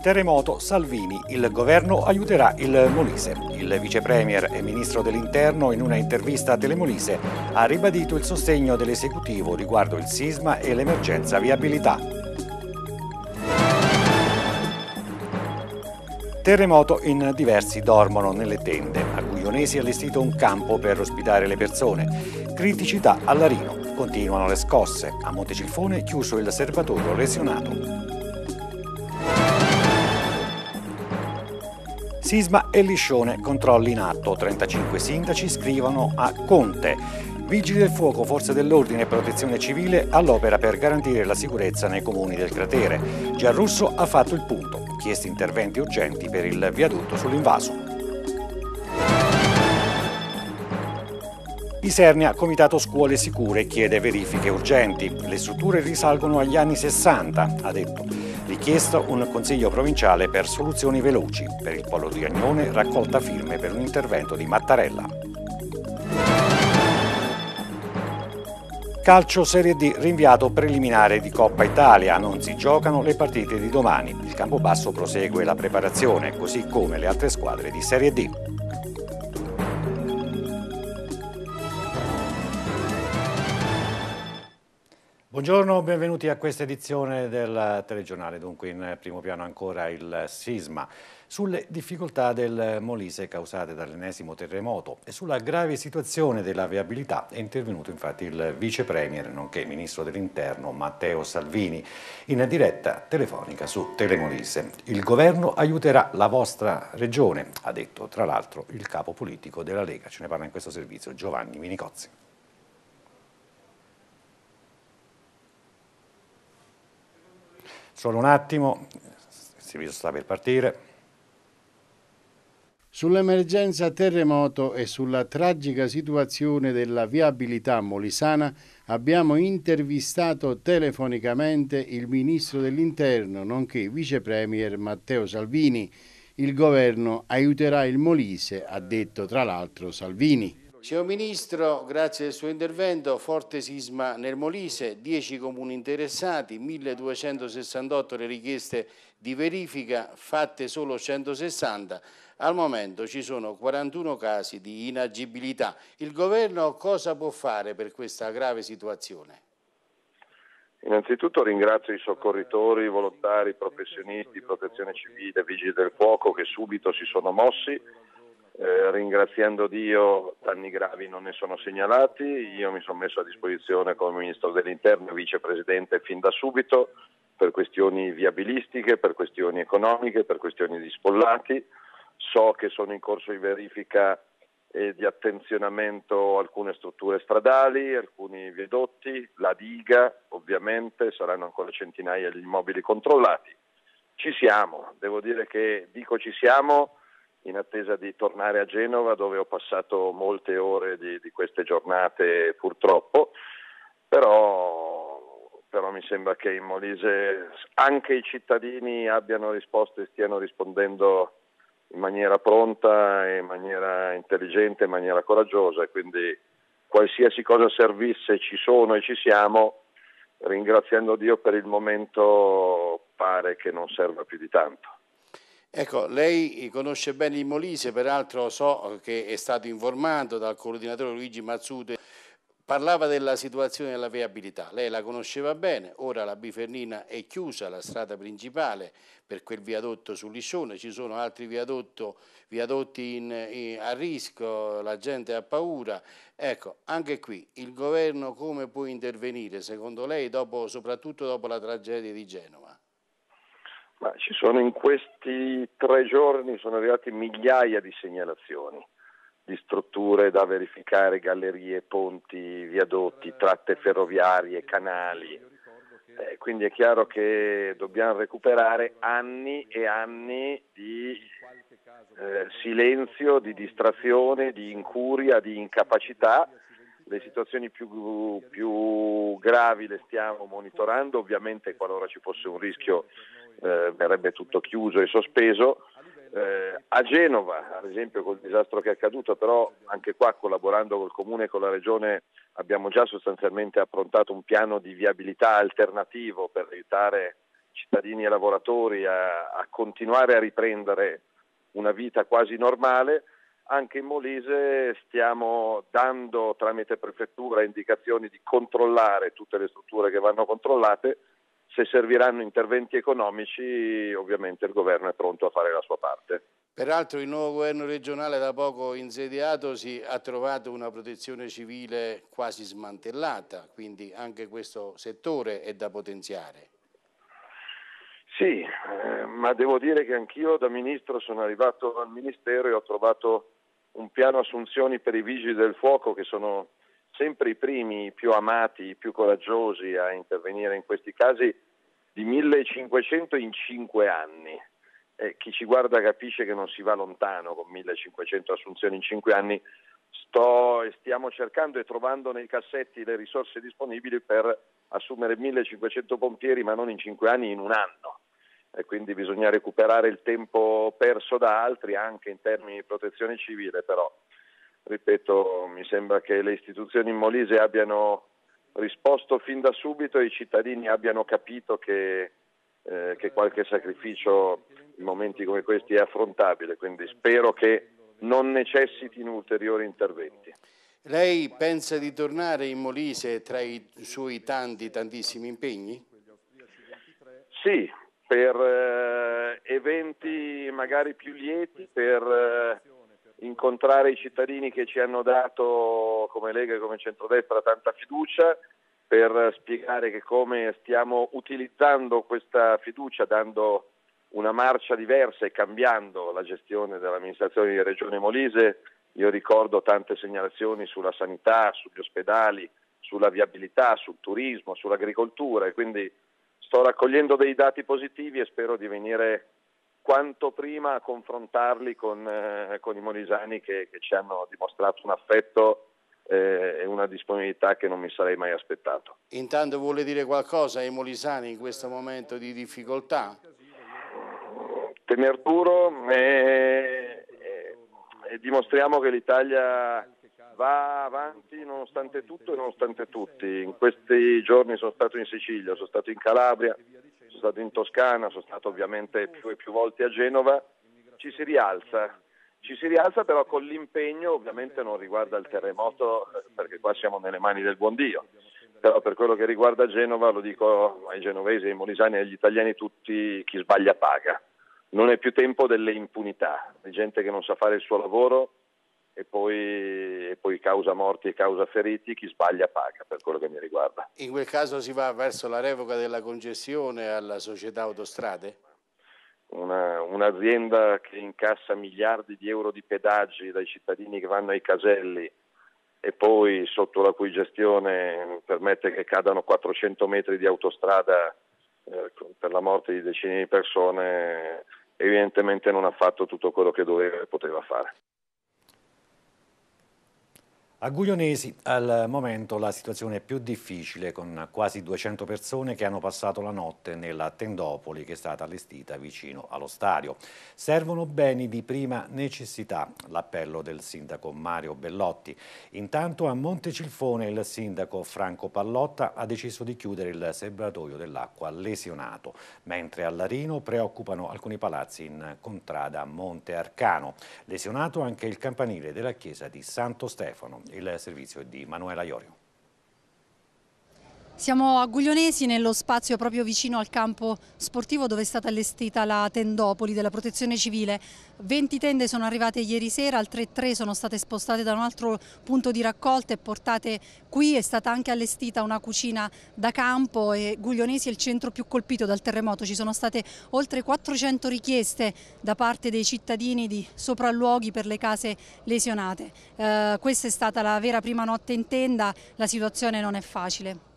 Terremoto Salvini, il governo aiuterà il Molise. Il vicepremier e ministro dell'interno in una intervista a Telemolise ha ribadito il sostegno dell'esecutivo riguardo il sisma e l'emergenza viabilità. Terremoto in diversi dormono nelle tende. A Guglionesi è allestito un campo per ospitare le persone. Criticità all'Arino. Continuano le scosse. A Montecilfone chiuso il serbatoio lesionato. Sisma e liscione, controlli in atto. 35 sindaci scrivono a Conte. Vigili del fuoco, forze dell'ordine e protezione civile all'opera per garantire la sicurezza nei comuni del cratere. Gianrusso ha fatto il punto. Chiesti interventi urgenti per il viadotto sull'invaso. Isernia, Comitato Scuole Sicure, chiede verifiche urgenti. Le strutture risalgono agli anni 60, ha detto. Richiesto un consiglio provinciale per soluzioni veloci. Per il polo di Agnone raccolta firme per un intervento di Mattarella. Calcio Serie D rinviato preliminare di Coppa Italia, non si giocano le partite di domani. Il Campobasso prosegue la preparazione, così come le altre squadre di Serie D. Buongiorno, benvenuti a questa edizione del telegiornale, dunque in primo piano ancora il sisma, sulle difficoltà del Molise causate dall'ennesimo terremoto e sulla grave situazione della viabilità è intervenuto infatti il vice premier nonché ministro dell'interno Matteo Salvini in diretta telefonica su Telemolise. Il governo aiuterà la vostra regione, ha detto tra l'altro il capo politico della Lega, ce ne parla in questo servizio Giovanni Minicozzi. Solo un attimo, il servizio sta per partire. Sull'emergenza terremoto e sulla tragica situazione della viabilità molisana abbiamo intervistato telefonicamente il ministro dell'interno, nonché vice premier Matteo Salvini. Il governo aiuterà il Molise, ha detto tra l'altro Salvini. Signor Ministro, grazie del suo intervento, forte sisma nel Molise, 10 comuni interessati, 1268 le richieste di verifica, fatte solo 160. Al momento ci sono 41 casi di inagibilità. Il Governo cosa può fare per questa grave situazione? Innanzitutto ringrazio i soccorritori, i volontari, i professionisti, protezione civile, vigili del fuoco che subito si sono mossi eh, ringraziando Dio danni gravi non ne sono segnalati, io mi sono messo a disposizione come Ministro dell'Interno e Vicepresidente fin da subito per questioni viabilistiche, per questioni economiche, per questioni di spollati, so che sono in corso di verifica e di attenzionamento alcune strutture stradali, alcuni viadotti, la diga ovviamente, saranno ancora centinaia di immobili controllati. Ci siamo, devo dire che dico ci siamo in attesa di tornare a Genova dove ho passato molte ore di, di queste giornate purtroppo, però, però, mi sembra che in Molise anche i cittadini abbiano risposto e stiano rispondendo in maniera pronta, in maniera intelligente, in maniera coraggiosa, quindi qualsiasi cosa servisse ci sono e ci siamo, ringraziando Dio per il momento pare che non serva più di tanto. Ecco, lei conosce bene il Molise, peraltro so che è stato informato dal coordinatore Luigi Mazzute. parlava della situazione della viabilità, lei la conosceva bene, ora la Bifernina è chiusa, la strada principale per quel viadotto sull'Iscione, ci sono altri viadotto, viadotti in, in, a rischio, la gente ha paura, ecco, anche qui il governo come può intervenire secondo lei, dopo, soprattutto dopo la tragedia di Genova? Ma ci sono in questi tre giorni sono arrivate migliaia di segnalazioni di strutture da verificare, gallerie, ponti, viadotti, tratte ferroviarie, canali. Eh, quindi è chiaro che dobbiamo recuperare anni e anni di eh, silenzio, di distrazione, di incuria, di incapacità. Le situazioni più, più gravi le stiamo monitorando, ovviamente qualora ci fosse un rischio eh, verrebbe tutto chiuso e sospeso. Eh, a Genova, ad esempio, col disastro che è accaduto, però anche qua collaborando col Comune e con la Regione abbiamo già sostanzialmente approntato un piano di viabilità alternativo per aiutare cittadini e lavoratori a, a continuare a riprendere una vita quasi normale. Anche in Molise stiamo dando tramite prefettura indicazioni di controllare tutte le strutture che vanno controllate se serviranno interventi economici ovviamente il governo è pronto a fare la sua parte. Peraltro il nuovo governo regionale da poco insediatosi ha trovato una protezione civile quasi smantellata, quindi anche questo settore è da potenziare. Sì, eh, ma devo dire che anch'io da ministro sono arrivato al Ministero e ho trovato un piano assunzioni per i vigili del fuoco che sono sempre i primi, i più amati, i più coraggiosi a intervenire in questi casi di 1500 in 5 anni. Eh, chi ci guarda capisce che non si va lontano con 1500 assunzioni in 5 anni. Sto, stiamo cercando e trovando nei cassetti le risorse disponibili per assumere 1500 pompieri, ma non in 5 anni, in un anno. E quindi bisogna recuperare il tempo perso da altri anche in termini di protezione civile, però ripeto, mi sembra che le istituzioni in molise abbiano risposto fin da subito e i cittadini abbiano capito che, eh, che qualche sacrificio in momenti come questi è affrontabile, quindi spero che non necessitino ulteriori interventi. Lei pensa di tornare in Molise tra i suoi tanti, tantissimi impegni? Sì, per eh, eventi magari più lieti, per eh, incontrare i cittadini che ci hanno dato come Lega e come centrodestra tanta fiducia per spiegare che come stiamo utilizzando questa fiducia dando una marcia diversa e cambiando la gestione dell'amministrazione di Regione Molise. Io ricordo tante segnalazioni sulla sanità, sugli ospedali, sulla viabilità, sul turismo, sull'agricoltura e quindi sto raccogliendo dei dati positivi e spero di venire quanto prima a confrontarli con, eh, con i molisani che, che, ci hanno dimostrato un affetto eh, e una disponibilità che non mi sarei mai aspettato. Intanto vuole dire qualcosa ai molisani in questo momento di difficoltà? Tener duro e, eh, e, eh, e dimostriamo che l'Italia va avanti nonostante tutto e nonostante tutti. In questi giorni sono stato in Sicilia, sono stato in Calabria, sono stato in Toscana, sono stato ovviamente più e più volte a Genova, ci si rialza. Ci si rialza però con l'impegno, ovviamente non riguarda il terremoto eh, perché qua siamo nelle mani del buon Dio, però per quello che riguarda Genova lo dico ai genovesi, ai molisani agli italiani tutti, chi sbaglia paga. Non è più tempo delle impunità, di gente che non sa fare il suo lavoro, e poi, e poi, causa morti e causa feriti, chi sbaglia paga per quello che mi riguarda. In quel caso si va verso la revoca della concessione alla società autostrade? Una, un'azienda che incassa miliardi di euro di pedaggi dai cittadini che vanno ai caselli e poi sotto la cui gestione permette che cadano 400 metri di autostrada eh, per la morte di decine di persone, evidentemente non ha fatto tutto quello che doveva e poteva fare. A Guglionesi al momento la situazione è più difficile con quasi 200 persone che hanno passato la notte nella tendopoli che è stata allestita vicino allo stadio. Servono beni di prima necessità, l'appello del sindaco Mario Bellotti. Intanto a Montecilfone il sindaco Franco Pallotta ha deciso di chiudere il serbatoio dell'acqua lesionato, mentre a Larino preoccupano alcuni palazzi in contrada Monte Arcano. Lesionato anche il campanile della chiesa di Santo Stefano il servizio di Manuela Iorio. Siamo a Guglionesi nello spazio proprio vicino al campo sportivo dove è stata allestita la tendopoli della protezione civile. 20 tende sono arrivate ieri sera, altre 3 sono state spostate da un altro punto di raccolta e portate qui. È stata anche allestita una cucina da campo e Guglionesi è il centro più colpito dal terremoto. Ci sono state oltre 400 richieste da parte dei cittadini di sopralluoghi per le case lesionate. Eh, questa è stata la vera prima notte in tenda, la situazione non è facile.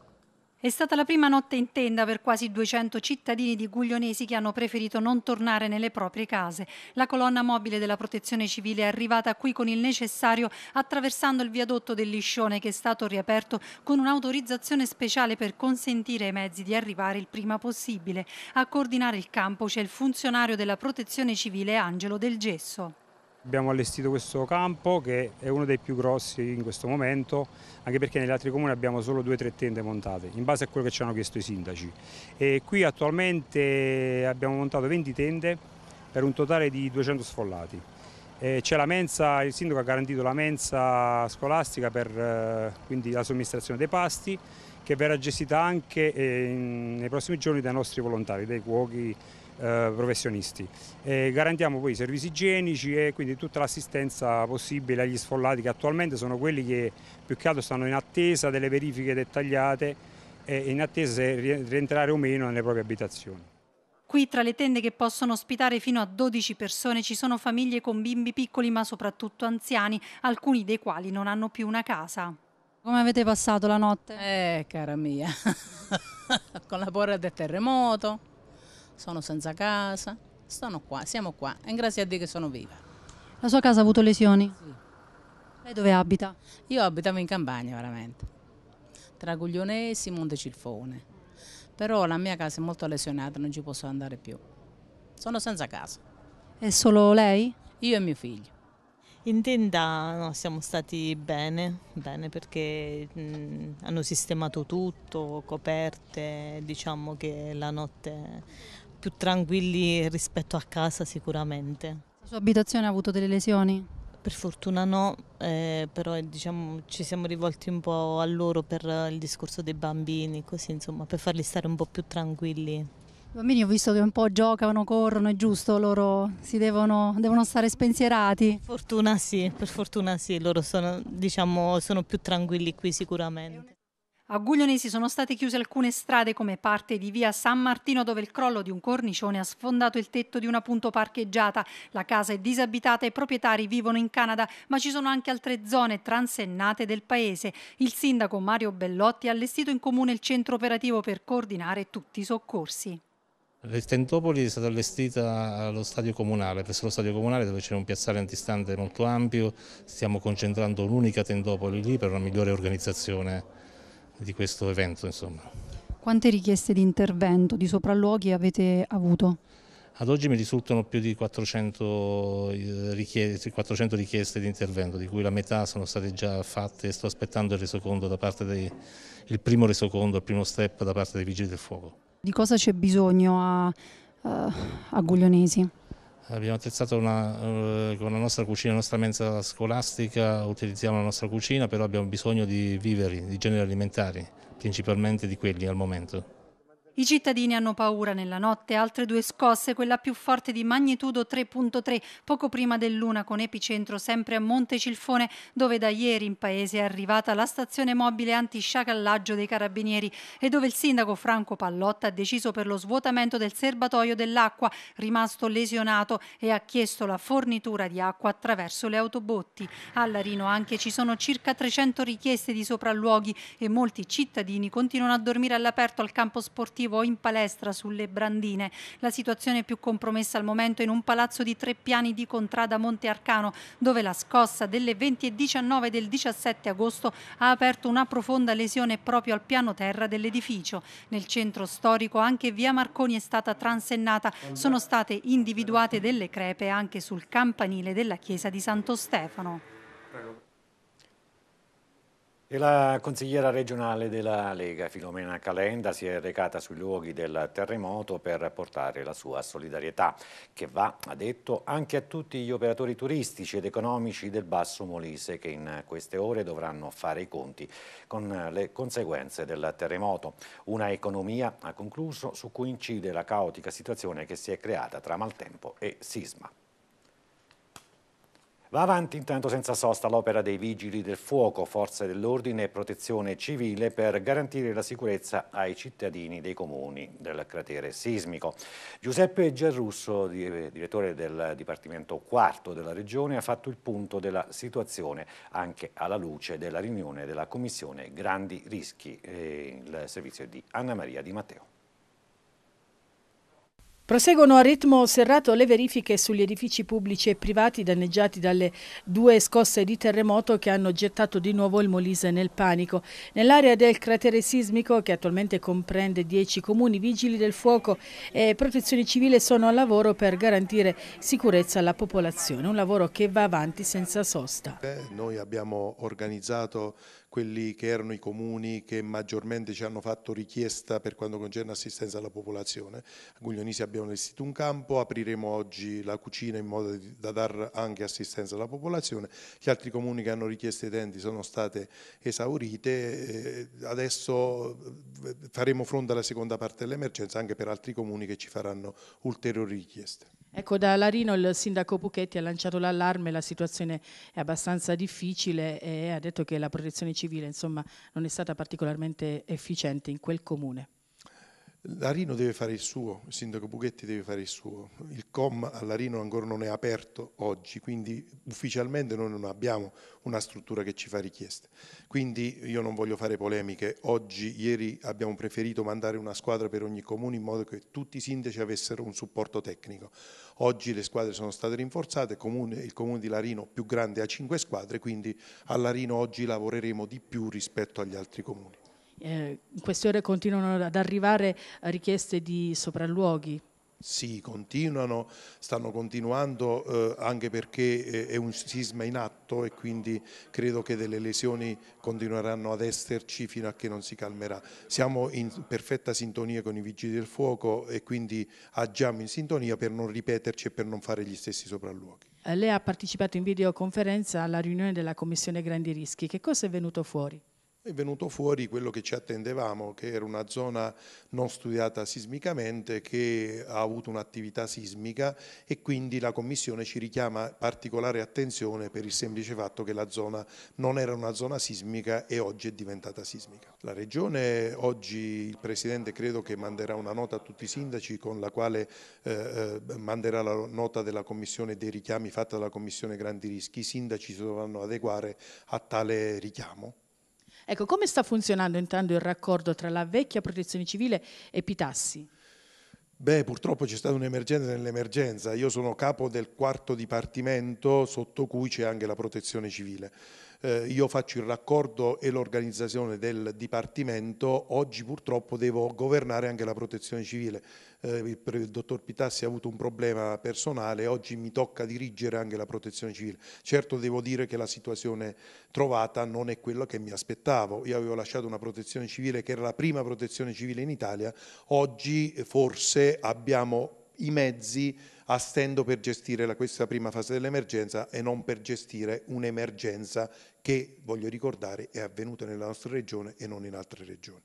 È stata la prima notte in tenda per quasi 200 cittadini di Guglionesi che hanno preferito non tornare nelle proprie case. La colonna mobile della protezione civile è arrivata qui con il necessario attraversando il viadotto del Liscione che è stato riaperto con un'autorizzazione speciale per consentire ai mezzi di arrivare il prima possibile. A coordinare il campo c'è il funzionario della protezione civile Angelo Del Gesso. Abbiamo allestito questo campo che è uno dei più grossi in questo momento, anche perché negli altri comuni abbiamo solo due o tre tende montate, in base a quello che ci hanno chiesto i sindaci. E qui attualmente abbiamo montato 20 tende per un totale di 200 sfollati. C'è la mensa, il sindaco ha garantito la mensa scolastica per eh, quindi la somministrazione dei pasti che verrà gestita anche eh, nei prossimi giorni dai nostri volontari, dai cuochi eh, professionisti. E garantiamo poi i servizi igienici e quindi tutta l'assistenza possibile agli sfollati che attualmente sono quelli che più che altro stanno in attesa delle verifiche dettagliate e in attesa se rientrare o meno nelle proprie abitazioni. Qui tra le tende che possono ospitare fino a 12 persone ci sono famiglie con bimbi piccoli ma soprattutto anziani, alcuni dei quali non hanno più una casa. Come avete passato la notte? Eh, cara mia, con la paura del terremoto, sono senza casa, sono qua, siamo qua e grazie a Dio che sono viva. La sua casa ha avuto lesioni? Sì. Lei dove abita? Io abitavo in campagna veramente, tra Guglionesi e Montecilfone, però la mia casa è molto lesionata, non ci posso andare più, sono senza casa. E solo lei? Io e mio figlio. In tenda no, siamo stati bene, bene perché mh, mm, hanno sistemato tutto, coperte, diciamo che la notte più tranquilli rispetto a casa sicuramente. La sua abitazione ha avuto delle lesioni? Per fortuna no, eh, però diciamo, ci siamo rivolti un po' a loro per il discorso dei bambini, così insomma, per farli stare un po' più tranquilli. I bambini ho visto che un po' giocano, corrono, è giusto, loro si devono, devono stare spensierati. Per fortuna sì, per fortuna sì, loro sono, diciamo, sono più tranquilli qui sicuramente. A Guglionesi sono state chiuse alcune strade come parte di via San Martino dove il crollo di un cornicione ha sfondato il tetto di una punto parcheggiata. La casa è disabitata e i proprietari vivono in Canada, ma ci sono anche altre zone transennate del paese. Il sindaco Mario Bellotti ha allestito in comune il centro operativo per coordinare tutti i soccorsi. Tentopoli è stata allestita allo stadio comunale, presso lo stadio comunale dove c'è un piazzale antistante molto ampio, stiamo concentrando un'unica Tentopoli lì per una migliore organizzazione di questo evento. Insomma. Quante richieste di intervento, di sopralluoghi avete avuto? Ad oggi mi risultano più di 400 eh, richieste, 400 richieste di intervento, di cui la metà sono state già fatte e sto aspettando il resoconto da parte dei, il primo resoconto, il primo step da parte dei Vigili del Fuoco. Di cosa c'è bisogno a, eh, a Guglionesi? Abbiamo attrezzato una, eh, con la nostra cucina, la nostra mensa scolastica, utilizziamo la nostra cucina, però abbiamo bisogno di viveri, di generi alimentari, principalmente di quelli al momento. I cittadini hanno paura nella notte, altre due scosse, quella più forte di magnitudo 3.3 poco prima dell'una con epicentro sempre a Monte Cilfone, dove da ieri in paese è arrivata la stazione mobile antisciacallaggio dei carabinieri e dove il sindaco Franco Pallotta ha deciso per lo svuotamento del serbatoio dell'acqua rimasto lesionato e ha chiesto la fornitura di acqua attraverso le autobotti. A Larino anche ci sono circa 300 richieste di sopralluoghi e molti cittadini continuano a dormire all'aperto al campo sportivo sportivo o in palestra sulle brandine. La situazione più compromessa al momento è in un palazzo di tre piani di Contrada Monte Arcano, dove la scossa delle 20 e 19 del 17 agosto ha aperto una profonda lesione proprio al piano terra dell'edificio. Nel centro storico anche via Marconi è stata transennata. Sono state individuate delle crepe anche sul campanile della chiesa di Santo Stefano. E la consigliera regionale della Lega, Filomena Calenda, si è recata sui luoghi del terremoto per portare la sua solidarietà, che va, ha detto, anche a tutti gli operatori turistici ed economici del Basso Molise che in queste ore dovranno fare i conti con le conseguenze del terremoto. Una economia, ha concluso, su cui incide la caotica situazione che si è creata tra maltempo e sisma. Va avanti intanto senza sosta l'opera dei vigili del fuoco, forze dell'ordine e protezione civile per garantire la sicurezza ai cittadini dei comuni del cratere sismico. Giuseppe Gerrusso, eh, direttore del Dipartimento Quarto della Regione, ha fatto il punto della situazione anche alla luce della riunione della Commissione Grandi Rischi, eh, il servizio di Anna Maria Di Matteo. Proseguono a ritmo serrato le verifiche sugli edifici pubblici e privati danneggiati dalle due scosse di terremoto che hanno gettato di nuovo il Molise nel panico. Nell'area del cratere sismico, che attualmente comprende 10 comuni, vigili del fuoco e protezione civile sono al lavoro per garantire sicurezza alla popolazione, un lavoro che va avanti senza sosta. Noi abbiamo organizzato quelli che erano i comuni che maggiormente ci hanno fatto richiesta per quanto concerne assistenza alla popolazione. A Guglionisi abbiamo allestito un campo, apriremo oggi la cucina in modo da dare anche assistenza alla popolazione. Gli altri comuni che hanno richiesto i tenti sono state esaurite, eh, adesso eh, faremo fronte alla seconda parte dell'emergenza anche per altri comuni che ci faranno ulteriori richieste. Ecco, da Larino il sindaco Puchetti ha lanciato l'allarme, la situazione è abbastanza difficile e ha detto che la protezione civile civile insomma non è stata particolarmente efficiente in quel comune. L'arino deve fare il suo, il sindaco Bughetti deve fare il suo, il COM all'Arino ancora non è aperto oggi, quindi ufficialmente noi non abbiamo una struttura che ci fa richieste. Quindi io non voglio fare polemiche, oggi, ieri abbiamo preferito mandare una squadra per ogni comune in modo che tutti i sindaci avessero un supporto tecnico. Oggi le squadre sono state rinforzate, il comune, di Larino più grande ha cinque squadre, quindi a Larino oggi lavoreremo di più rispetto agli altri comuni eh, in queste ore continuano ad arrivare eh, richieste di sopralluoghi. Sì, continuano, stanno continuando eh, anche perché eh, è un sisma in atto e quindi credo che delle lesioni continueranno ad esserci fino a che non si calmerà. Siamo in perfetta sintonia con i vigili del fuoco e quindi agiamo in sintonia per non ripeterci e per non fare gli stessi sopralluoghi. Eh, lei ha partecipato in videoconferenza alla riunione della Commissione Grandi Rischi. Che cosa è venuto fuori? È venuto fuori quello che ci attendevamo, che era una zona non studiata sismicamente, che ha avuto un'attività sismica e quindi la Commissione ci richiama particolare attenzione per il semplice fatto che la zona non era una zona sismica e oggi è diventata sismica. La Regione oggi, il Presidente credo che manderà una nota a tutti i sindaci con la quale eh, eh manderà la nota della Commissione dei richiami fatta dalla Commissione Grandi Rischi, i sindaci si dovranno adeguare a tale richiamo. Ecco, come sta funzionando intanto il raccordo tra la vecchia protezione civile e Pitassi? Beh, purtroppo c'è stata un'emergenza nell'emergenza. Io sono capo del quarto dipartimento sotto cui c'è anche la protezione civile eh, io faccio il raccordo e l'organizzazione del Dipartimento, oggi purtroppo devo governare anche la protezione civile. Eh, il, il, dottor Pitassi ha avuto un problema personale, oggi mi tocca dirigere anche la protezione civile. Certo devo dire che la situazione trovata non è quella che mi aspettavo. Io avevo lasciato una protezione civile che era la prima protezione civile in Italia, oggi forse abbiamo i mezzi a stendo per gestire la, questa prima fase dell'emergenza e non per gestire un'emergenza che, voglio ricordare, è avvenuta nella nostra regione e non in altre regioni.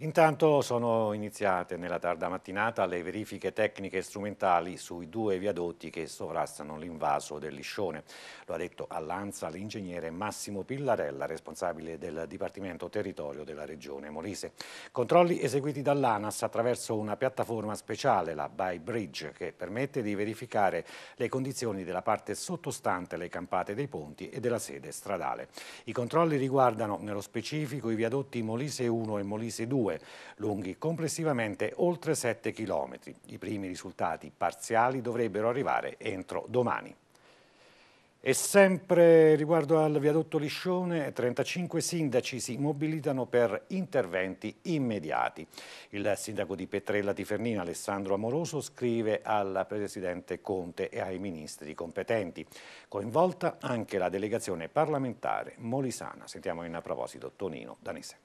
Intanto sono iniziate nella tarda mattinata le verifiche tecniche e strumentali sui due viadotti che sovrastano l'invaso del liscione. Lo ha detto all'ANSA l'ingegnere Massimo Pillarella, responsabile del Dipartimento Territorio della Regione Molise. Controlli eseguiti dall'ANAS attraverso una piattaforma speciale, la By Bridge, che permette di verificare le condizioni della parte sottostante le campate dei ponti e della sede stradale. I controlli riguardano nello specifico i viadotti Molise 1 e Molise 2, due, lunghi complessivamente oltre 7 km. I primi risultati parziali dovrebbero arrivare entro domani. E sempre riguardo al viadotto Liscione, 35 sindaci si mobilitano per interventi immediati. Il sindaco di Petrella Tifernina, Alessandro Amoroso, scrive al presidente Conte e ai ministri competenti. Coinvolta anche la delegazione parlamentare molisana. Sentiamo in proposito Tonino Danese.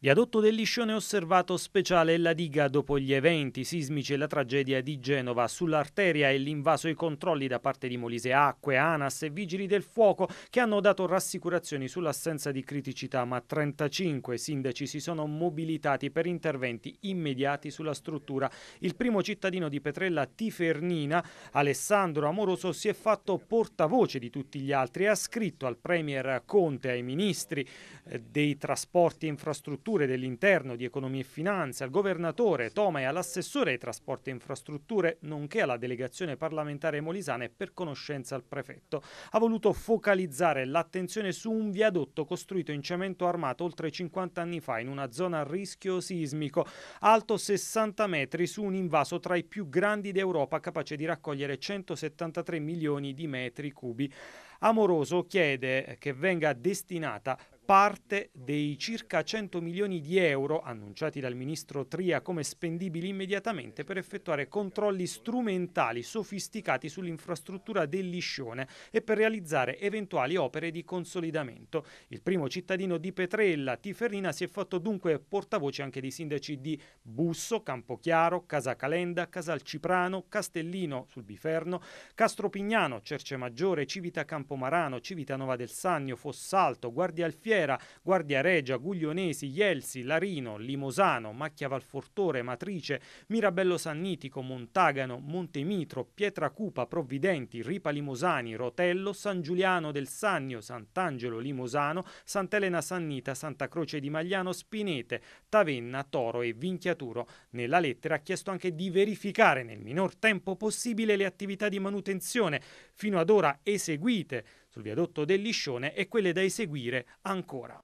Viadotto del Liscione osservato speciale la diga dopo gli eventi sismici e la tragedia di Genova. Sull'arteria e l'invaso ai controlli da parte di Molise Acque, Anas e Vigili del Fuoco che hanno dato rassicurazioni sull'assenza di criticità, ma 35 sindaci si sono mobilitati per interventi immediati sulla struttura. Il primo cittadino di Petrella Tifernina, Alessandro Amoroso, si è fatto portavoce di tutti gli altri e ha scritto al Premier Conte, ai ministri eh, dei trasporti e infrastrutture strutture dell'interno, di economia e finanze, al governatore Toma e all'assessore ai trasporti e infrastrutture, nonché alla delegazione parlamentare molisana e per conoscenza al prefetto, ha voluto focalizzare l'attenzione su un viadotto costruito in cemento armato oltre 50 anni fa in una zona a rischio sismico, alto 60 metri su un invaso tra i più grandi d'Europa capace di raccogliere 173 milioni di metri cubi. Amoroso chiede che venga destinata parte dei circa 100 milioni di euro annunciati dal ministro Tria come spendibili immediatamente per effettuare controlli strumentali sofisticati sull'infrastruttura del liscione e per realizzare eventuali opere di consolidamento. Il primo cittadino di Petrella, Tiferina, si è fatto dunque portavoce anche dei sindaci di Busso, Campochiaro, Casa Casacalenda, Casalciprano, Castellino sul Biferno, Castropignano, Cercemaggiore, Civita Campomarano, Civita Nova del Sannio, Fossalto, Guardia Alfieri, Marghera, Guardia Regia, Guglionesi, Ielsi, Larino, Limosano, Macchia Valfortore, Matrice, Mirabello Sannitico, Montagano, Montemitro, Pietracupa, Provvidenti, Ripa Limosani, Rotello, San Giuliano del Sannio, Sant'Angelo Limosano, Sant'Elena Sannita, Santa Croce di Magliano, Spinete, Tavenna, Toro e Vinchiaturo. Nella lettera ha chiesto anche di verificare nel minor tempo possibile le attività di manutenzione fino ad ora eseguite sul viadotto del Liscione e quelle da eseguire ancora.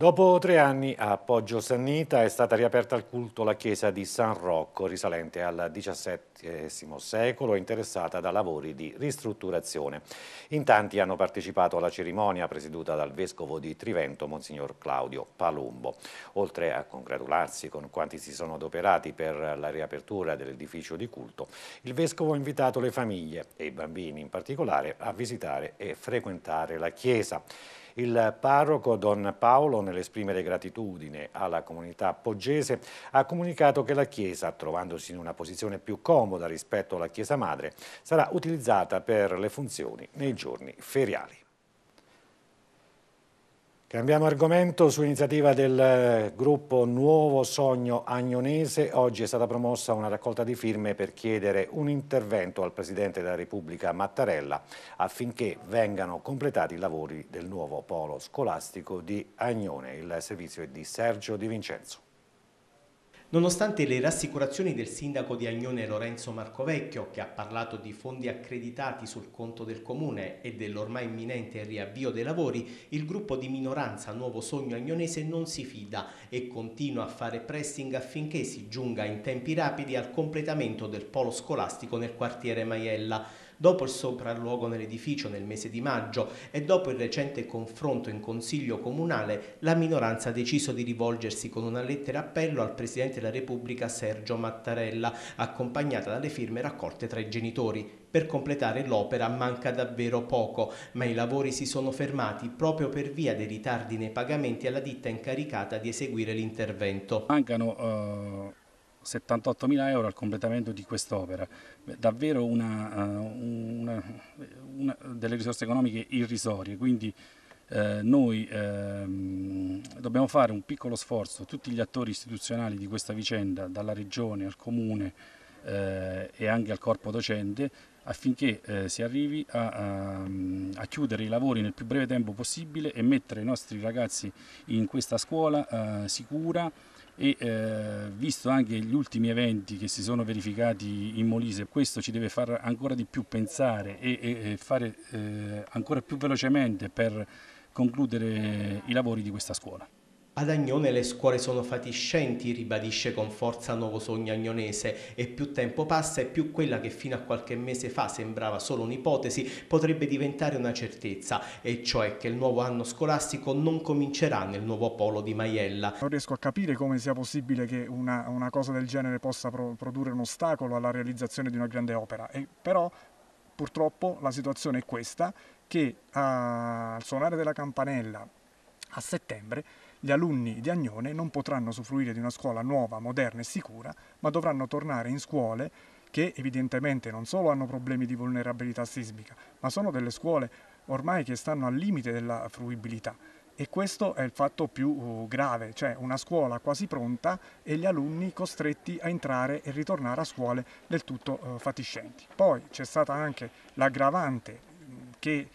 Dopo tre anni a Poggio Sannita è stata riaperta al culto la chiesa di San Rocco, risalente al XVII secolo, interessata da lavori di ristrutturazione. In tanti hanno partecipato alla cerimonia presieduta dal vescovo di Trivento, Monsignor Claudio Palumbo. Oltre a congratularsi con quanti si sono adoperati per la riapertura dell'edificio di culto, il vescovo ha invitato le famiglie e i bambini in particolare a visitare e frequentare la chiesa. Il parroco Don Paolo, nell'esprimere gratitudine alla comunità poggese, ha comunicato che la Chiesa, trovandosi in una posizione più comoda rispetto alla Chiesa Madre, sarà utilizzata per le funzioni nei giorni feriali. Cambiamo argomento su iniziativa del eh, gruppo Nuovo Sogno Agnonese. Oggi è stata promossa una raccolta di firme per chiedere un intervento al Presidente della Repubblica Mattarella affinché vengano completati i lavori del nuovo polo scolastico di Agnone. Il servizio è di Sergio Di Vincenzo. Nonostante le rassicurazioni del sindaco di Agnone Lorenzo Marcovecchio, che ha parlato di fondi accreditati sul conto del comune e dell'ormai imminente riavvio dei lavori, il gruppo di minoranza Nuovo Sogno Agnonese non si fida e continua a fare pressing affinché si giunga in tempi rapidi al completamento del polo scolastico nel quartiere Maiella. Dopo il sopralluogo nell'edificio nel mese di maggio e dopo il recente confronto in Consiglio Comunale, la minoranza ha deciso di rivolgersi con una lettera appello al Presidente della Repubblica Sergio Mattarella, accompagnata dalle firme raccolte tra i genitori. Per completare l'opera manca davvero poco, ma i lavori si sono fermati proprio per via dei ritardi nei pagamenti alla ditta incaricata di eseguire l'intervento. Mancano uh 78.000 euro al completamento di quest'opera, davvero una, eh, una, una delle risorse economiche irrisorie, quindi eh, noi ehm, dobbiamo fare un piccolo sforzo, tutti gli attori istituzionali di questa vicenda, dalla regione al comune eh, e anche al corpo docente, affinché eh, si arrivi a, a, a, chiudere i lavori nel più breve tempo possibile e mettere i nostri ragazzi in questa scuola eh, sicura, e eh, visto anche gli ultimi eventi che si sono verificati in Molise, questo ci deve far ancora di più pensare e, e, e fare eh, ancora più velocemente per concludere i lavori di questa scuola. Ad Agnone le scuole sono fatiscenti, ribadisce con forza Nuovo Sogno Agnonese e più tempo passa e più quella che fino a qualche mese fa sembrava solo un'ipotesi potrebbe diventare una certezza e cioè che il nuovo anno scolastico non comincerà nel nuovo polo di Maiella. Non riesco a capire come sia possibile che una, una cosa del genere possa pro produrre un ostacolo alla realizzazione di una grande opera, e, però purtroppo la situazione è questa che a, ah, al suonare della campanella a settembre gli alunni di Agnone non potranno usufruire di una scuola nuova, moderna e sicura, ma dovranno tornare in scuole che evidentemente non solo hanno problemi di vulnerabilità sismica, ma sono delle scuole ormai che stanno al limite della fruibilità. E questo è il fatto più uh, grave, cioè una scuola quasi pronta e gli alunni costretti a entrare e ritornare a scuole del tutto uh, fatiscenti. Poi c'è stata anche l'aggravante mm, che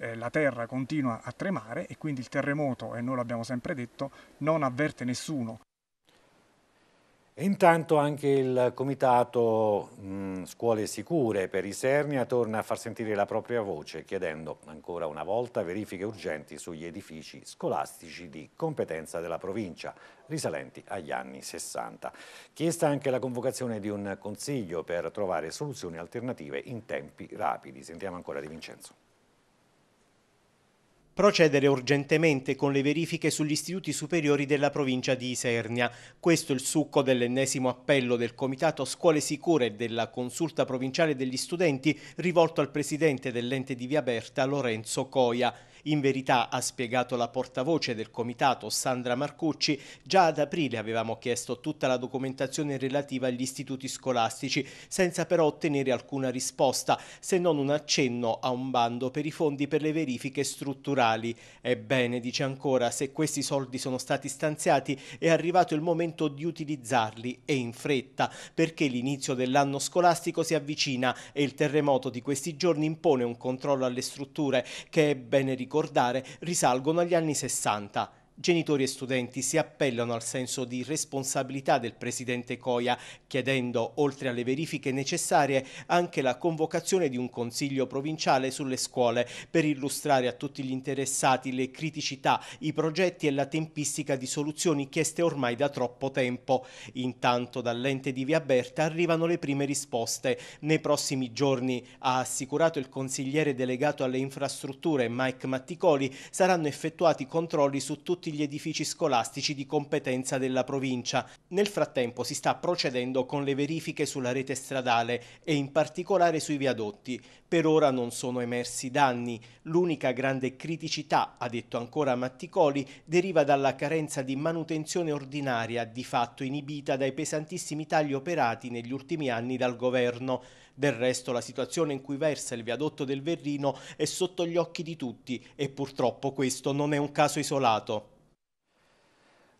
eh, la terra continua a tremare e quindi il terremoto, e noi l'abbiamo sempre detto, non avverte nessuno. E intanto anche il comitato mh, mm, Scuole Sicure per Isernia torna a far sentire la propria voce chiedendo ancora una volta verifiche urgenti sugli edifici scolastici di competenza della provincia risalenti agli anni 60. Chiesta anche la convocazione di un consiglio per trovare soluzioni alternative in tempi rapidi. Sentiamo ancora Di Vincenzo procedere urgentemente con le verifiche sugli istituti superiori della provincia di Isernia. Questo è il succo dell'ennesimo appello del Comitato Scuole Sicure e della Consulta Provinciale degli Studenti rivolto al presidente dell'ente di Via Berta, Lorenzo Coia. In verità, ha spiegato la portavoce del comitato Sandra Marcucci, già ad aprile avevamo chiesto tutta la documentazione relativa agli istituti scolastici, senza però ottenere alcuna risposta, se non un accenno a un bando per i fondi per le verifiche strutturali. Ebbene, dice ancora, se questi soldi sono stati stanziati è arrivato il momento di utilizzarli e in fretta, perché l'inizio dell'anno scolastico si avvicina e il terremoto di questi giorni impone un controllo alle strutture che è bene ricordato ricordare risalgono agli anni 60. Genitori e studenti si appellano al senso di responsabilità del presidente Coia, chiedendo, oltre alle verifiche necessarie, anche la convocazione di un consiglio provinciale sulle scuole per illustrare a tutti gli interessati le criticità, i progetti e la tempistica di soluzioni chieste ormai da troppo tempo. Intanto dall'ente di Via Berta arrivano le prime risposte. Nei prossimi giorni, ha assicurato il consigliere delegato alle infrastrutture Mike Matticoli, saranno effettuati controlli su tutti tutti gli edifici scolastici di competenza della provincia. Nel frattempo si sta procedendo con le verifiche sulla rete stradale e in particolare sui viadotti. Per ora non sono emersi danni. L'unica grande criticità, ha detto ancora Matticoli, deriva dalla carenza di manutenzione ordinaria, di fatto inibita dai pesantissimi tagli operati negli ultimi anni dal governo. Del resto la situazione in cui versa il viadotto del Verrino è sotto gli occhi di tutti e purtroppo questo non è un caso isolato.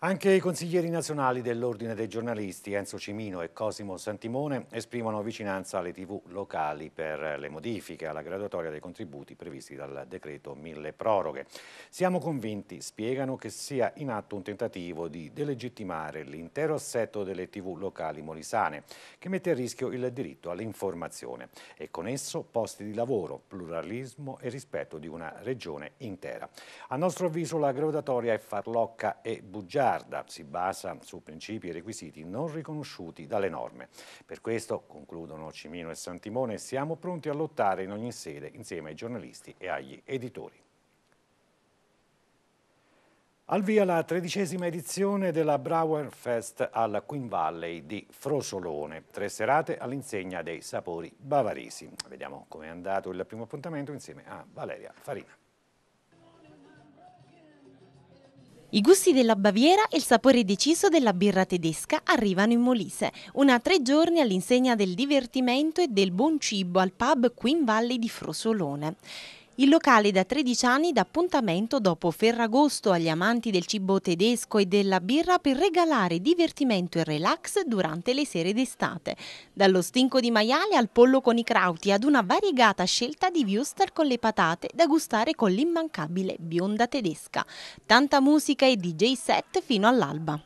Anche i consiglieri nazionali dell'Ordine dei giornalisti Enzo Cimino e Cosimo Santimone esprimono vicinanza alle tv locali per le modifiche alla graduatoria dei contributi previsti dal decreto mille proroghe. Siamo convinti, spiegano, che sia in atto un tentativo di delegittimare l'intero assetto delle tv locali molisane, che mette a rischio il diritto all'informazione e con esso posti di lavoro, pluralismo e rispetto di una regione intera. A nostro avviso la graduatoria è farlocca e bugiarda sarda si basa su principi e requisiti non riconosciuti dalle norme. Per questo, concludono Cimino e Santimone, siamo pronti a lottare in ogni sede insieme ai giornalisti e agli editori. Al via la tredicesima edizione della Brower Fest alla Queen Valley di Frosolone, tre serate all'insegna dei sapori bavaresi. Vediamo com'è andato il primo appuntamento insieme a Valeria Farina. I gusti della Baviera e il sapore deciso della birra tedesca arrivano in Molise, una tre giorni all'insegna del divertimento e del buon cibo al pub Queen Valley di Frosolone. Il locale da 13 anni dà appuntamento dopo Ferragosto agli amanti del cibo tedesco e della birra per regalare divertimento e relax durante le sere d'estate. Dallo stinco di maiale al pollo con i crauti ad una variegata scelta di wuster con le patate da gustare con l'immancabile bionda tedesca. Tanta musica e DJ set fino all'alba.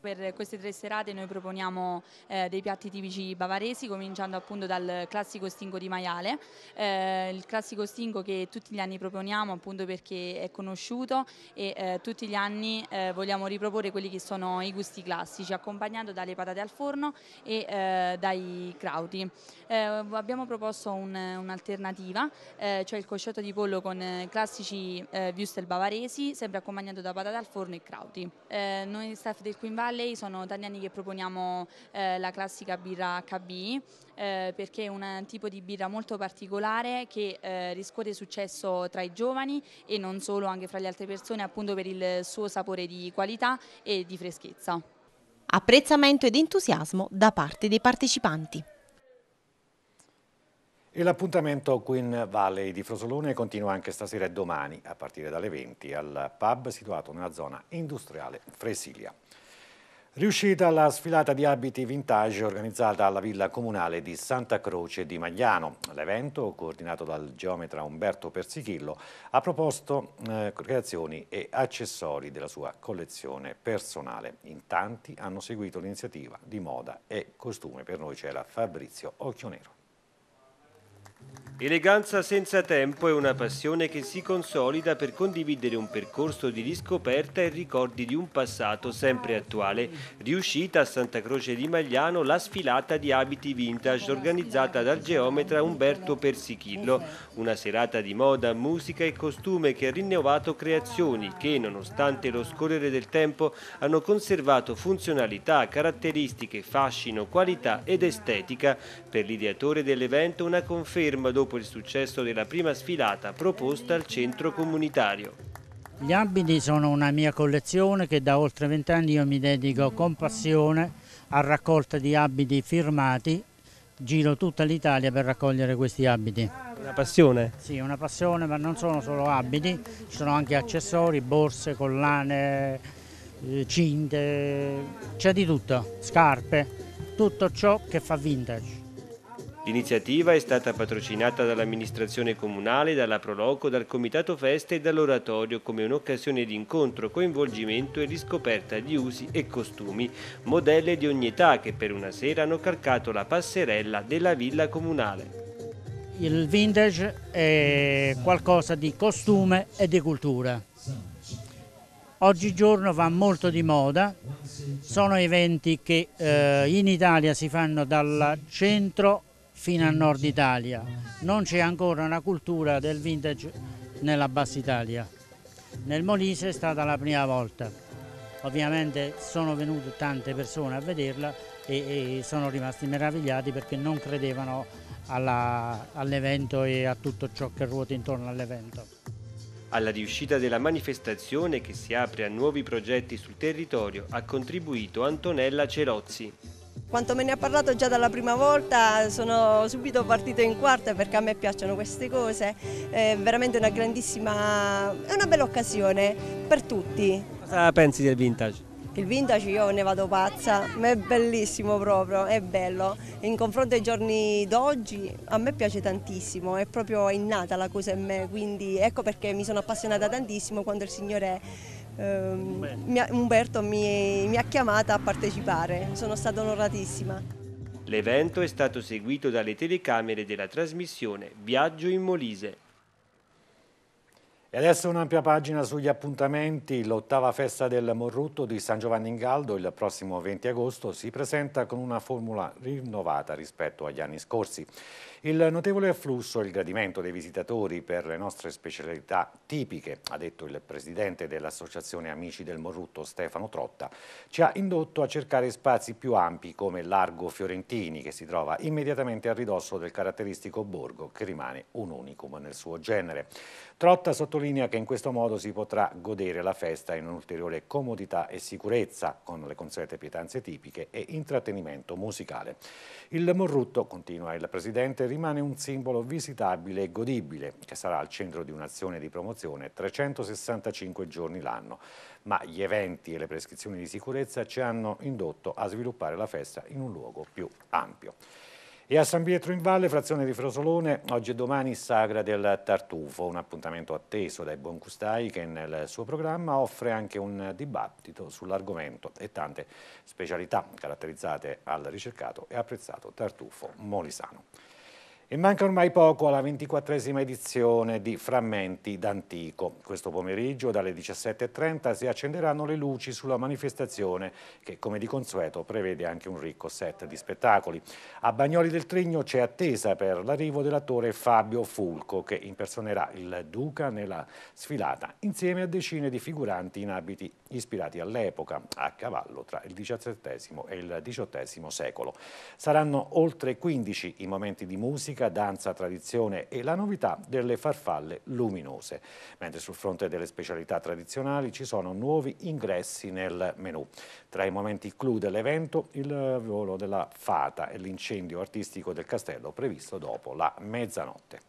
Per queste tre serate noi proponiamo eh, dei piatti tipici bavaresi, cominciando appunto dal classico stingo di maiale, eh, il classico stingo che tutti gli anni proponiamo appunto perché è conosciuto e eh, tutti gli anni eh, vogliamo riproporre quelli che sono i gusti classici, accompagnando dalle patate al forno e eh, dai crauti. Eh, abbiamo proposto un'alternativa, un cioè il cosciotto di pollo con classici eh, würstel bavaresi, sempre accompagnato da patate al forno e crauti. noi staff del Queen Bar Valley sono tanti anni che proponiamo eh, la classica birra HB eh, perché è un tipo di birra molto particolare che eh, riscuote successo tra i giovani e non solo, anche fra le altre persone, appunto per il suo sapore di qualità e di freschezza. Apprezzamento ed entusiasmo da parte dei partecipanti. E l'appuntamento Queen Valley di Frosolone continua anche stasera e domani a partire dalle 20 al pub situato nella zona industriale Fresilia. Riuscita la sfilata di abiti vintage organizzata alla Villa Comunale di Santa Croce di Magliano. L'evento, coordinato dal geometra Umberto Persichillo, ha proposto eh, creazioni e accessori della sua collezione personale. In tanti hanno seguito l'iniziativa di moda e costume. Per noi c'era Fabrizio Occhionero. Eleganza senza tempo è una passione che si consolida per condividere un percorso di riscoperta e ricordi di un passato sempre attuale. Riuscita a Santa Croce di Magliano la sfilata di abiti vintage organizzata dal geometra Umberto Persichillo, una serata di moda, musica e costume che ha rinnovato creazioni che, nonostante lo scorrere del tempo, hanno conservato funzionalità, caratteristiche, fascino, qualità ed estetica. Per l'ideatore dell'evento una conferma dopo dopo il successo della prima sfilata proposta al centro comunitario. Gli abiti sono una mia collezione che da oltre vent'anni io mi dedico con passione a raccolta di abiti firmati, giro tutta l'Italia per raccogliere questi abiti. Una passione? Sì, una passione, ma non sono solo abiti, ci sono anche accessori, borse, collane, eh, cinte, c'è di tutto, scarpe, tutto ciò che fa vintage. L'iniziativa è stata patrocinata dall'amministrazione comunale, dalla Proloco, dal Comitato Feste e dall'Oratorio come un'occasione di incontro, coinvolgimento e riscoperta di usi e costumi, modelle di ogni età che per una sera hanno calcato la passerella della villa comunale. Il vintage è qualcosa di costume e di cultura. Oggigiorno va molto di moda, sono eventi che eh, in Italia si fanno dal centro fino al nord Italia. Non c'è ancora una cultura del vintage nella Bassa Italia. Nel Molise è stata la prima volta. Ovviamente sono venute tante persone a vederla e, e sono rimasti meravigliati perché non credevano all'evento all e a tutto ciò che ruota intorno all'evento. Alla riuscita della manifestazione che si apre a nuovi progetti sul territorio ha contribuito Antonella Cerozzi, quanto me ne ha parlato già dalla prima volta sono subito partito in quarta perché a me piacciono queste cose, è veramente una grandissima, è una bella occasione per tutti. Cosa pensi del vintage? Il vintage io ne vado pazza, ma è bellissimo proprio, è bello. In confronto ai giorni d'oggi a me piace tantissimo, è proprio innata la cosa in me, quindi ecco perché mi sono appassionata tantissimo quando il Signore È ehm, Umberto mi, mi ha chiamata a partecipare, sono stata onoratissima. L'evento è stato seguito dalle telecamere della trasmissione Viaggio in Molise e adesso un'ampia pagina sugli appuntamenti. L'ottava festa del Morrutto di San Giovanni in Galdo il prossimo 20 agosto si presenta con una formula rinnovata rispetto agli anni scorsi. Il notevole afflusso e il gradimento dei visitatori per le nostre specialità tipiche, ha detto il presidente dell'Associazione Amici del Morrutto Stefano Trotta, ci ha indotto a cercare spazi più ampi come Largo Fiorentini che si trova immediatamente a ridosso del caratteristico borgo che rimane un unicum nel suo genere. Trotta sottolinea che in questo modo si potrà godere la festa in un'ulteriore comodità e sicurezza, con le consuete pietanze tipiche e intrattenimento musicale. Il Morrutto, continua il Presidente, rimane un simbolo visitabile e godibile, che sarà al centro di un'azione di promozione 365 giorni l'anno. Ma gli eventi e le prescrizioni di sicurezza ci hanno indotto a sviluppare la festa in un luogo più ampio. E a San Pietro in Valle, frazione di Frosolone, oggi e domani sagra del Tartufo, un appuntamento atteso dai buoncustai che nel suo programma offre anche un dibattito sull'argomento e tante specialità caratterizzate al ricercato e apprezzato Tartufo Molisano. E manca ormai poco alla ventiquattresima edizione di Frammenti d'Antico. Questo pomeriggio dalle 17.30 si accenderanno le luci sulla manifestazione che come di consueto prevede anche un ricco set di spettacoli. A Bagnoli del Trigno c'è attesa per l'arrivo dell'attore Fabio Fulco che impersonerà il Duca nella sfilata insieme a decine di figuranti in abiti ispirati all'epoca a cavallo tra il XVII e il XVIII secolo. Saranno oltre 15 i momenti di musica musica, danza, tradizione e la novità delle farfalle luminose. Mentre sul fronte delle specialità tradizionali ci sono nuovi ingressi nel menù. Tra i momenti clou dell'evento il volo della fata e l'incendio artistico del castello previsto dopo la mezzanotte.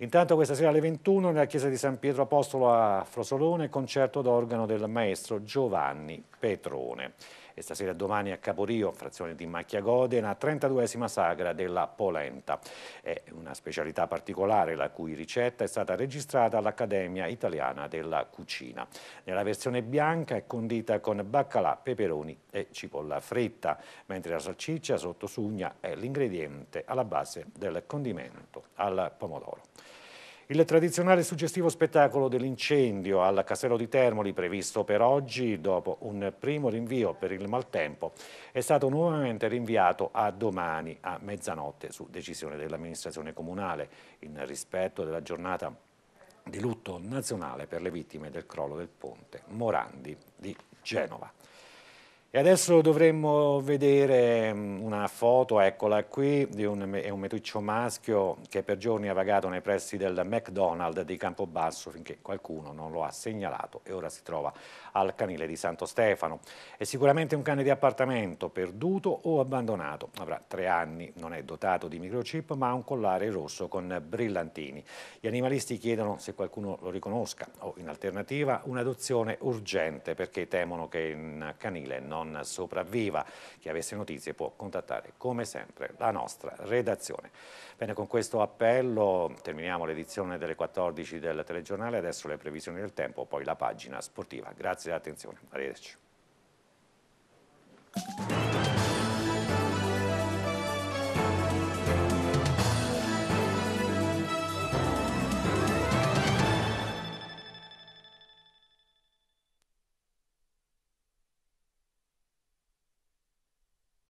Intanto questa sera alle 21 nella chiesa di San Pietro Apostolo a Frosolone concerto d'organo del maestro Giovanni Petrone e stasera domani a Caporio, frazione di Macchia Godena, 32esima sagra della polenta. È una specialità particolare la cui ricetta è stata registrata all'Accademia Italiana della Cucina. Nella versione bianca è condita con baccalà, peperoni e cipolla fritta, mentre la salsiccia sotto sugna è l'ingrediente alla base del condimento al pomodoro. Il tradizionale suggestivo spettacolo dell'incendio al Castello di Termoli, previsto per oggi, dopo un primo rinvio per il maltempo, è stato nuovamente rinviato a domani a mezzanotte su decisione dell'amministrazione comunale, in rispetto della giornata di lutto nazionale per le vittime del crollo del ponte Morandi di Genova. E adesso dovremmo vedere mm, una foto, eccola qui, di un, è un meticcio maschio che per giorni ha vagato nei pressi del McDonald's di Campobasso finché qualcuno non lo ha segnalato e ora si trova al canile di Santo Stefano. È sicuramente un cane di appartamento, perduto o abbandonato. Avrà tre anni, non è dotato di microchip ma ha un collare rosso con brillantini. Gli animalisti chiedono se qualcuno lo riconosca o in alternativa un'adozione urgente perché temono che in canile non non sopravviva. Chi avesse notizie può contattare come sempre la nostra redazione. Bene, con questo appello terminiamo l'edizione delle 14 del telegiornale, adesso le previsioni del tempo, poi la pagina sportiva. Grazie dell'attenzione, arrivederci.